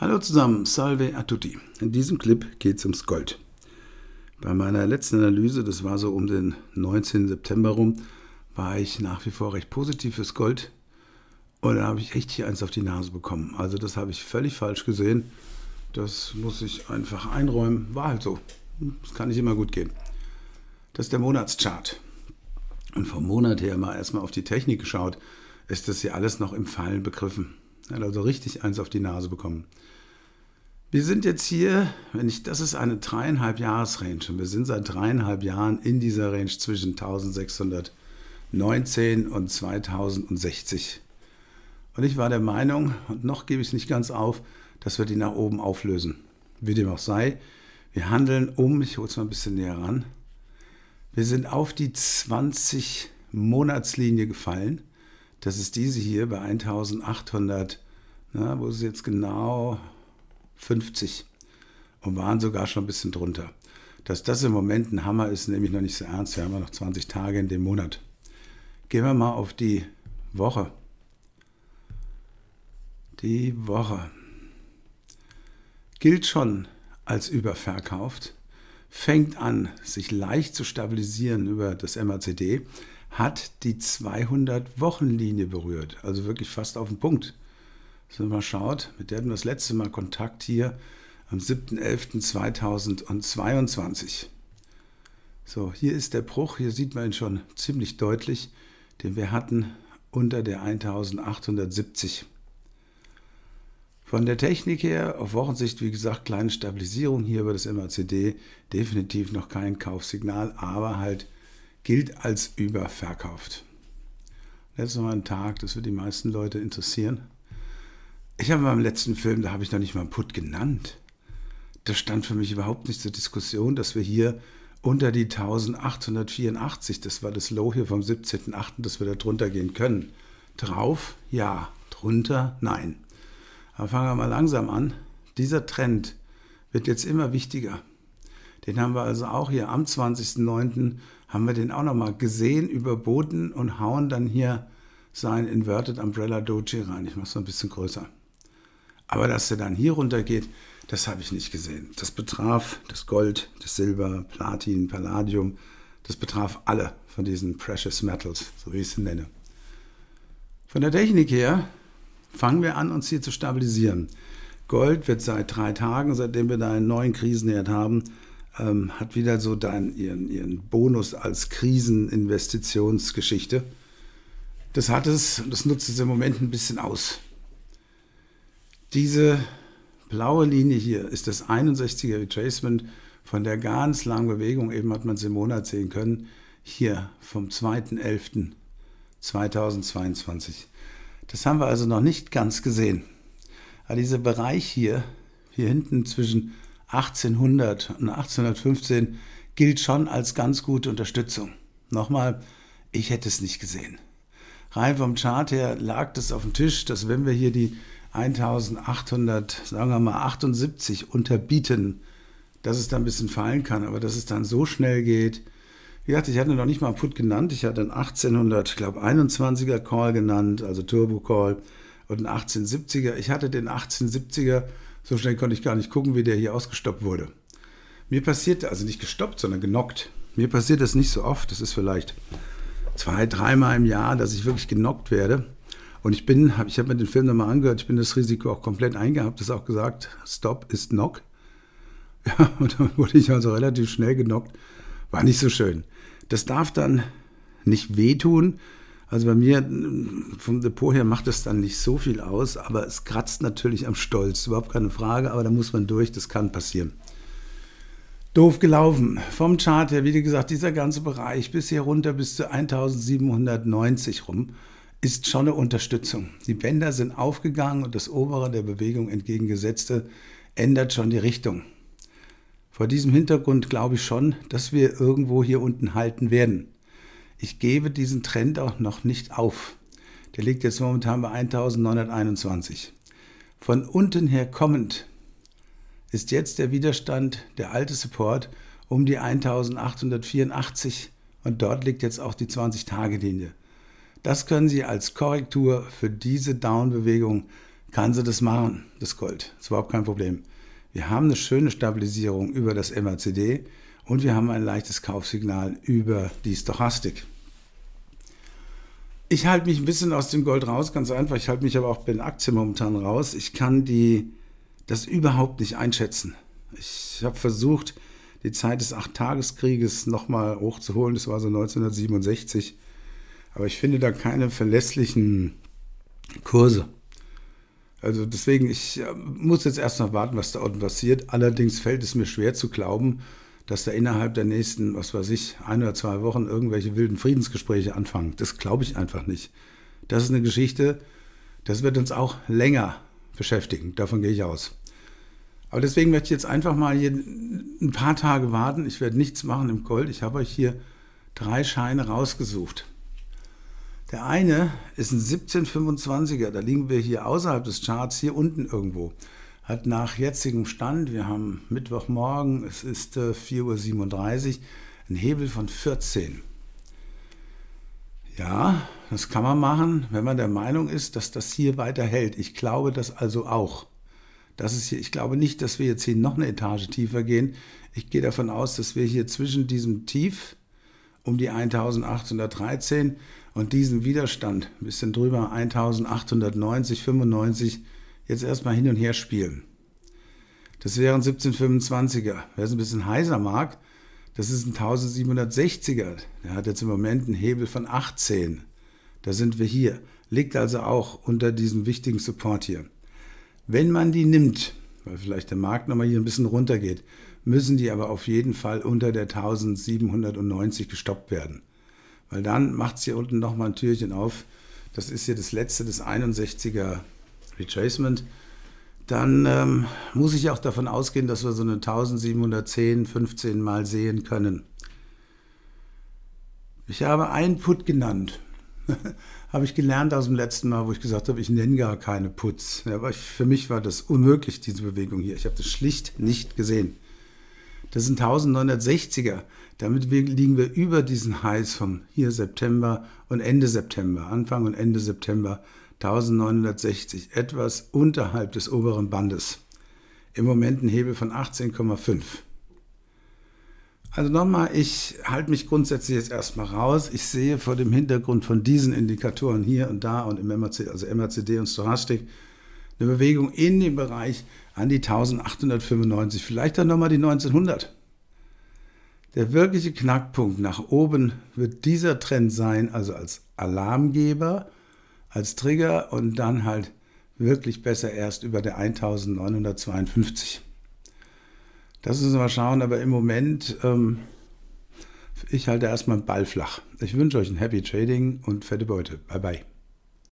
Hallo zusammen, salve a tutti. In diesem Clip geht es ums Gold. Bei meiner letzten Analyse, das war so um den 19. September rum, war ich nach wie vor recht positiv fürs Gold. Und da habe ich echt hier eins auf die Nase bekommen. Also das habe ich völlig falsch gesehen. Das muss ich einfach einräumen. War halt so. Das kann nicht immer gut gehen. Das ist der Monatschart. Und vom Monat her mal erstmal auf die Technik geschaut, ist das hier alles noch im Fallen begriffen. Er hat also richtig eins auf die Nase bekommen. Wir sind jetzt hier, wenn ich, das ist eine dreieinhalb Jahres-Range und wir sind seit dreieinhalb Jahren in dieser Range zwischen 1619 und 2060. Und ich war der Meinung, und noch gebe ich es nicht ganz auf, dass wir die nach oben auflösen. Wie dem auch sei, wir handeln um, ich hole es mal ein bisschen näher ran. Wir sind auf die 20 Monatslinie gefallen das ist diese hier bei 1800, na, ne, wo ist es jetzt genau 50 und waren sogar schon ein bisschen drunter. Dass das im Moment ein Hammer ist, nehme ich noch nicht so ernst. Wir haben ja noch 20 Tage in dem Monat. Gehen wir mal auf die Woche. Die Woche gilt schon als überverkauft fängt an, sich leicht zu stabilisieren über das MACD, hat die 200-Wochen-Linie berührt. Also wirklich fast auf den Punkt. wenn man schaut, mit der hatten wir das letzte Mal Kontakt hier am 7.11.2022. So, hier ist der Bruch, hier sieht man ihn schon ziemlich deutlich, den wir hatten unter der 1870. Von der Technik her, auf Wochensicht, wie gesagt, kleine Stabilisierung hier über das MACD, definitiv noch kein Kaufsignal, aber halt gilt als überverkauft. Jetzt Mal ein Tag, das wird die meisten Leute interessieren. Ich habe beim letzten Film, da habe ich noch nicht mal einen Put genannt. Das stand für mich überhaupt nicht zur Diskussion, dass wir hier unter die 1884, das war das Low hier vom 17.8., dass wir da drunter gehen können. Drauf? Ja. Drunter? Nein. Aber fangen wir mal langsam an. Dieser Trend wird jetzt immer wichtiger. Den haben wir also auch hier am 20.09. haben wir den auch nochmal gesehen, überboten und hauen dann hier sein Inverted Umbrella Doji rein. Ich mache es ein bisschen größer. Aber dass er dann hier runter geht, das habe ich nicht gesehen. Das betraf das Gold, das Silber, Platin, Palladium. Das betraf alle von diesen Precious Metals, so wie ich es nenne. Von der Technik her fangen wir an, uns hier zu stabilisieren. Gold wird seit drei Tagen, seitdem wir da einen neuen Krisenherd haben, ähm, hat wieder so dein, ihren, ihren Bonus als Kriseninvestitionsgeschichte. Das hat es und das nutzt es im Moment ein bisschen aus. Diese blaue Linie hier ist das 61er Retracement von der ganz langen Bewegung. Eben hat man es im Monat sehen können. Hier vom 2.11.2022. Das haben wir also noch nicht ganz gesehen. Aber dieser Bereich hier, hier hinten zwischen 1800 und 1815, gilt schon als ganz gute Unterstützung. Nochmal, ich hätte es nicht gesehen. Rein vom Chart her lag das auf dem Tisch, dass wenn wir hier die 1800, sagen wir mal 78 unterbieten, dass es dann ein bisschen fallen kann, aber dass es dann so schnell geht, wie gesagt, ich hatte noch nicht mal einen Put genannt. Ich hatte einen 1821er Call genannt, also Turbo Call, und einen 1870er. Ich hatte den 1870er, so schnell konnte ich gar nicht gucken, wie der hier ausgestoppt wurde. Mir passierte, also nicht gestoppt, sondern genockt. Mir passiert das nicht so oft. Das ist vielleicht zwei, dreimal im Jahr, dass ich wirklich genockt werde. Und ich bin, ich habe mir den Film nochmal angehört, ich bin das Risiko auch komplett eingehabt, das auch gesagt, Stop ist Knock. Ja, und dann wurde ich also relativ schnell genockt war nicht so schön. Das darf dann nicht wehtun. Also bei mir vom Depot her macht das dann nicht so viel aus, aber es kratzt natürlich am Stolz, überhaupt keine Frage, aber da muss man durch, das kann passieren. Doof gelaufen. Vom Chart her, wie gesagt, dieser ganze Bereich bis hier runter bis zu 1790 rum ist schon eine Unterstützung. Die Bänder sind aufgegangen und das obere der Bewegung entgegengesetzte ändert schon die Richtung. Vor diesem Hintergrund glaube ich schon, dass wir irgendwo hier unten halten werden. Ich gebe diesen Trend auch noch nicht auf. Der liegt jetzt momentan bei 1921. Von unten her kommend ist jetzt der Widerstand, der alte Support, um die 1884 und dort liegt jetzt auch die 20-Tage-Linie. Das können Sie als Korrektur für diese Down-Bewegung, kann Sie das machen, das Gold. Das ist überhaupt kein Problem. Wir haben eine schöne Stabilisierung über das MACD und wir haben ein leichtes Kaufsignal über die Stochastik. Ich halte mich ein bisschen aus dem Gold raus, ganz einfach. Ich halte mich aber auch bei den Aktien momentan raus. Ich kann die, das überhaupt nicht einschätzen. Ich habe versucht, die Zeit des acht Achttageskrieges nochmal hochzuholen. Das war so 1967. Aber ich finde da keine verlässlichen Kurse. Also deswegen, ich äh, muss jetzt erst noch warten, was da unten passiert. Allerdings fällt es mir schwer zu glauben, dass da innerhalb der nächsten, was weiß ich, ein oder zwei Wochen irgendwelche wilden Friedensgespräche anfangen. Das glaube ich einfach nicht. Das ist eine Geschichte, das wird uns auch länger beschäftigen. Davon gehe ich aus. Aber deswegen möchte ich jetzt einfach mal hier ein paar Tage warten. Ich werde nichts machen im Gold. Ich habe euch hier drei Scheine rausgesucht. Der eine ist ein 1725er, da liegen wir hier außerhalb des Charts, hier unten irgendwo. Hat nach jetzigem Stand, wir haben Mittwochmorgen, es ist äh, 4.37 Uhr, einen Hebel von 14. Ja, das kann man machen, wenn man der Meinung ist, dass das hier weiter hält. Ich glaube das also auch. Das ist hier, ich glaube nicht, dass wir jetzt hier noch eine Etage tiefer gehen. Ich gehe davon aus, dass wir hier zwischen diesem Tief, um die 1813 und diesen Widerstand ein bisschen drüber 1890, 95 jetzt erstmal hin und her spielen. Das wären 1725er. Wer es ein bisschen heiser mag, das ist ein 1760er. Der hat jetzt im Moment einen Hebel von 18. Da sind wir hier. Liegt also auch unter diesem wichtigen Support hier. Wenn man die nimmt, weil vielleicht der Markt nochmal hier ein bisschen runtergeht, müssen die aber auf jeden Fall unter der 1790 gestoppt werden. Weil dann macht es hier unten nochmal ein Türchen auf. Das ist hier das letzte, das 61er Retracement. Dann ähm, muss ich auch davon ausgehen, dass wir so eine 1710, 15 mal sehen können. Ich habe einen Put genannt. habe ich gelernt aus dem letzten Mal, wo ich gesagt habe, ich nenne gar keine Puts. aber ich, für mich war das unmöglich, diese Bewegung hier. Ich habe das schlicht nicht gesehen. Das sind 1960er. Damit liegen wir über diesen Highs von hier September und Ende September, Anfang und Ende September 1960, etwas unterhalb des oberen Bandes. Im Moment ein Hebel von 18,5. Also nochmal, ich halte mich grundsätzlich jetzt erstmal raus. Ich sehe vor dem Hintergrund von diesen Indikatoren hier und da und im MAC, also MACD und Stochastik eine Bewegung in den Bereich an die 1895, vielleicht dann nochmal die 1900. Der wirkliche Knackpunkt nach oben wird dieser Trend sein, also als Alarmgeber, als Trigger und dann halt wirklich besser erst über der 1952. Das müssen wir mal schauen, aber im Moment, ähm, ich halte erstmal den Ball flach. Ich wünsche euch ein Happy Trading und fette Beute. Bye bye.